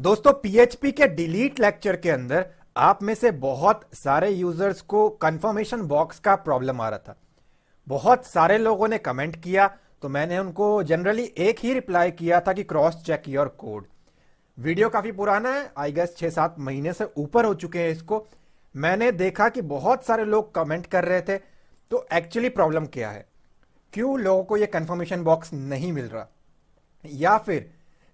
दोस्तों पीएचपी के delete lecture के अंदर आप में से बहुत सारे यूजर्स को कंफर्मेशन बॉक्स का प्रॉब्लम आ रहा था बहुत सारे लोगों ने कमेंट किया तो मैंने उनको जनरली एक ही रिप्लाई किया था कि cross check your code video काफी पुराना है आई गेस छह सात महीने से ऊपर हो चुके हैं इसको मैंने देखा कि बहुत सारे लोग कमेंट कर रहे थे तो एक्चुअली प्रॉब्लम क्या है क्यों लोगों को यह कंफर्मेशन बॉक्स नहीं मिल रहा या फिर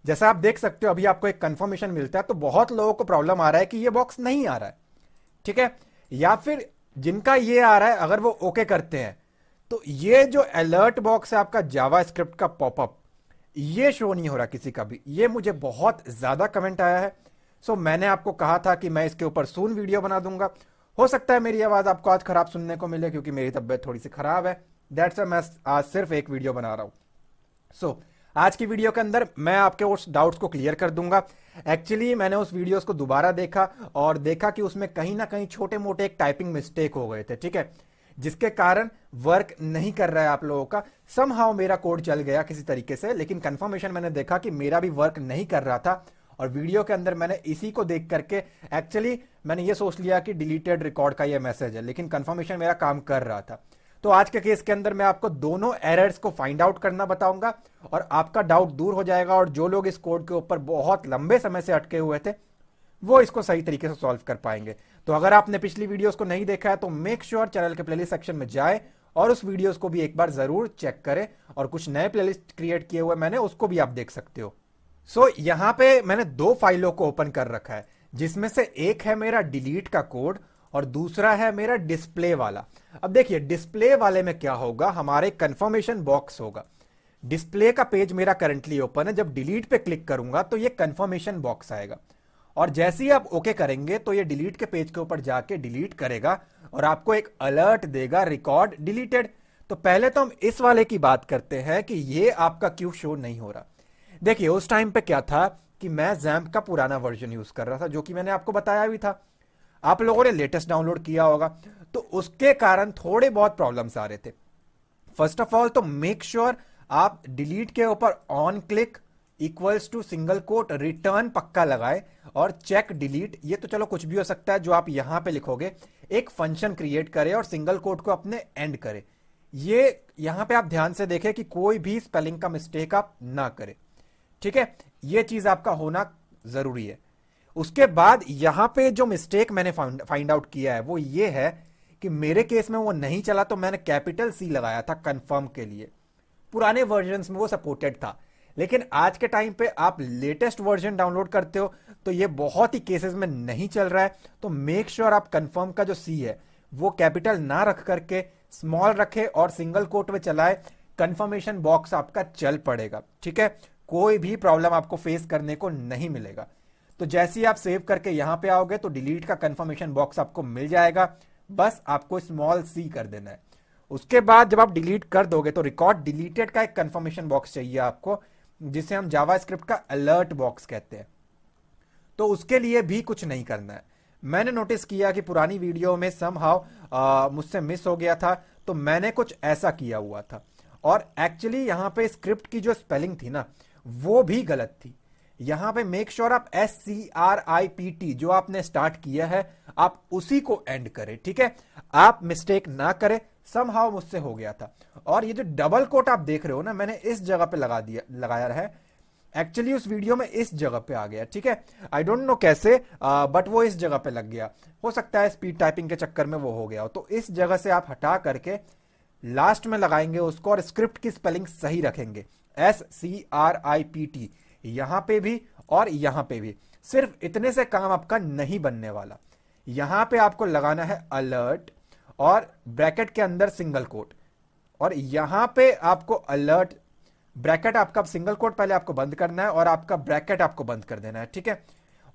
जैसा आप देख सकते हो अभी आपको एक कंफर्मेशन मिलता है तो बहुत लोगों को प्रॉब्लम आ रहा है कि ये बॉक्स नहीं आ रहा है ठीक है या फिर जिनका ये आ रहा है अगर वो ओके करते हैं तो ये जो अलर्ट बॉक्स है आपका जावा स्क्रिप्ट का पॉपअप ये शो नहीं हो रहा किसी का भी ये मुझे बहुत ज़्यादा कमेंट आया है सो so, मैंने आपको कहा था कि मैं इसके ऊपर सून वीडियो बना दूंगा हो सकता है मेरी आवाज़ आपको आज ख़राब सुनने को मिले क्योंकि मेरी तबियत थोड़ी सी ख़राब है दैट्स मैं आज सिर्फ एक वीडियो बना रहा हूं सो so, आज की वीडियो के अंदर मैं आपके उस डाउट्स को क्लियर कर दूंगा एक्चुअली मैंने उस वीडियोस को दोबारा देखा और देखा कि उसमें कहीं ना कहीं छोटे मोटे एक टाइपिंग मिस्टेक हो गए थे ठीक है जिसके कारण वर्क नहीं कर रहा है आप लोगों का सम मेरा कोड चल गया किसी तरीके से लेकिन कन्फर्मेशन मैंने देखा कि मेरा भी वर्क नहीं कर रहा था और वीडियो के अंदर मैंने इसी को देख करके एक्चुअली मैंने ये सोच लिया कि डिलीटेड रिकॉर्ड का ये मैसेज है लेकिन कंफर्मेशन मेरा काम कर रहा था तो आज के केस के अंदर मैं आपको दोनों एरर्स को फाइंड आउट करना बताऊंगा और आपका डाउट दूर हो जाएगा और जो लोग इस कोड के ऊपर बहुत लंबे समय से अटके हुए थे वो इसको सही तरीके से सॉल्व कर पाएंगे तो अगर आपने पिछली वीडियोस को नहीं देखा है तो मेक श्योर sure चैनल के प्लेलिस्ट सेक्शन में जाए और उस वीडियोस को भी एक बार जरूर चेक करें और कुछ नए प्लेलिस्ट क्रिएट किए हुए मैंने उसको भी आप देख सकते हो सो so, यहां पे मैंने दो फाइलों को ओपन कर रखा है जिसमें से एक है मेरा डिलीट का कोड और दूसरा है मेरा डिस्प्ले वाला अब देखिए डिस्प्ले वाले में क्या होगा हमारे कंफर्मेशन बॉक्स होगा डिस्प्ले का पेज मेरा करंटली ओपन है जब डिलीट पे क्लिक करूंगा तो ये कंफर्मेशन बॉक्स आएगा और जैसे ही आप ओके करेंगे तो ये डिलीट के पेज के ऊपर जाके डिलीट करेगा और आपको एक अलर्ट देगा रिकॉर्ड डिलीटेड तो पहले तो हम इस वाले की बात करते हैं कि ये आपका क्यों शो नहीं हो रहा देखिए उस टाइम पे क्या था कि मैं जैम्प का पुराना वर्जन यूज कर रहा था जो कि मैंने आपको बताया भी था आप लोगों ने लेटेस्ट डाउनलोड किया होगा तो उसके कारण थोड़े बहुत प्रॉब्लम्स आ रहे थे फर्स्ट ऑफ ऑल तो मेक श्योर sure आप डिलीट के ऊपर on click equals to single quote return पक्का लगाए और चेक डिलीट ये तो चलो कुछ भी हो सकता है जो आप यहां पे लिखोगे एक फंक्शन क्रिएट करें और सिंगल कोट को अपने एंड करें ये यहां पे आप ध्यान से देखें कि कोई भी स्पेलिंग का मिस्टेक आप ना करें ठीक है ये चीज आपका होना जरूरी है उसके बाद यहां पे जो मिस्टेक मैंने फाइंड आउट किया है वो ये है कि मेरे केस में वो नहीं चला तो मैंने कैपिटल सी लगाया था कंफर्म के लिए पुराने वर्जन में वो सपोर्टेड था लेकिन आज के टाइम पे आप लेटेस्ट वर्जन डाउनलोड करते हो तो ये बहुत ही केसेस में नहीं चल रहा है तो मेक श्योर sure आप कंफर्म का जो सी है वो कैपिटल ना रख करके स्मॉल रखे और सिंगल कोट में चलाए कंफर्मेशन बॉक्स आपका चल पड़ेगा ठीक है कोई भी प्रॉब्लम आपको फेस करने को नहीं मिलेगा तो जैसे ही आप सेव करके यहां पे आओगे तो डिलीट का कंफर्मेशन बॉक्स आपको मिल जाएगा बस आपको स्मॉल सी कर देना है उसके बाद जब आप डिलीट कर दोगे तो रिकॉर्ड डिलीटेड का एक कंफर्मेशन बॉक्स चाहिए आपको जिसे हम जावास्क्रिप्ट का अलर्ट बॉक्स कहते हैं तो उसके लिए भी कुछ नहीं करना है मैंने नोटिस किया कि पुरानी वीडियो में सम हाउ मुझसे मिस हो गया था तो मैंने कुछ ऐसा किया हुआ था और एक्चुअली यहां पे स्क्रिप्ट की जो स्पेलिंग थी ना वो भी गलत थी यहां पे मेक श्योर आप S C R I P T जो आपने स्टार्ट किया है आप उसी को एंड करें ठीक है आप मिस्टेक ना करें सम हाउ मुझसे हो गया था और ये जो डबल कोट आप देख रहे हो ना मैंने इस जगह पे लगा दिया लगाया है एक्चुअली उस वीडियो में इस जगह पे आ गया ठीक है आई डोंट नो कैसे बट वो इस जगह पे लग गया हो सकता है स्पीड टाइपिंग के चक्कर में वो हो गया हो तो इस जगह से आप हटा करके लास्ट में लगाएंगे उसको और स्क्रिप्ट की स्पेलिंग सही रखेंगे S C R I P T यहां पे भी और यहां पे भी सिर्फ इतने से काम आपका नहीं बनने वाला यहां पे आपको लगाना है अलर्ट और ब्रैकेट के अंदर सिंगल कोट और यहां पे आपको अलर्ट ब्रैकेट आपका सिंगल कोट पहले आपको बंद करना है और आपका ब्रैकेट आपको बंद कर देना है ठीक है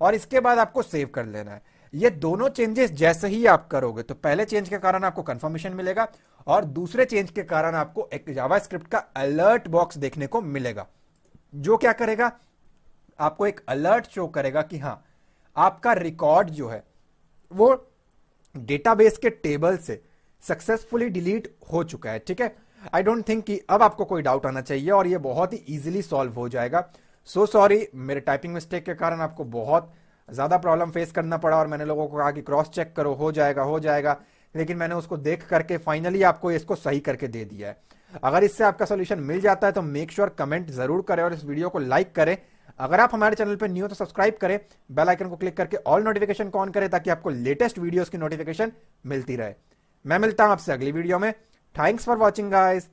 और इसके बाद आपको सेव कर लेना है ये दोनों चेंजेस जैसे ही आप करोगे तो पहले चेंज के कारण आपको कंफर्मेशन मिलेगा और दूसरे चेंज के कारण आपको एक जावा स्क्रिप्ट का अलर्ट बॉक्स देखने को मिलेगा जो क्या करेगा आपको एक अलर्ट शो करेगा कि हाँ आपका रिकॉर्ड जो है वो डेटाबेस के टेबल से सक्सेसफुली डिलीट हो चुका है ठीक है आई डोंट थिंक कि अब आपको कोई डाउट आना चाहिए और ये बहुत ही इजीली सॉल्व हो जाएगा सो so सॉरी मेरे टाइपिंग मिस्टेक के कारण आपको बहुत ज़्यादा प्रॉब्लम फेस करना पड़ा और मैंने लोगों को कहा कि क्रॉस चेक करो हो जाएगा हो जाएगा लेकिन मैंने उसको देख करके फाइनली आपको इसको सही करके दे दिया है अगर इससे आपका सोल्यूशन मिल जाता है तो मेक श्योर कमेंट जरूर करें और इस वीडियो को लाइक करें अगर आप हमारे चैनल पर न्यू तो सब्सक्राइब करें बेल आइकन को क्लिक करके ऑल नोटिफिकेशन ऑन करें ताकि आपको लेटेस्ट वीडियोस की नोटिफिकेशन मिलती रहे मैं मिलता हूं आपसे अगली वीडियो में थैंक्स फॉर वॉचिंग गाइज